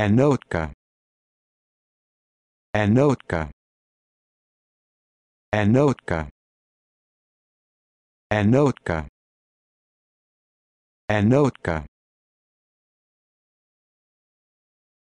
Anotka Anotka Anotka Anotka Anotka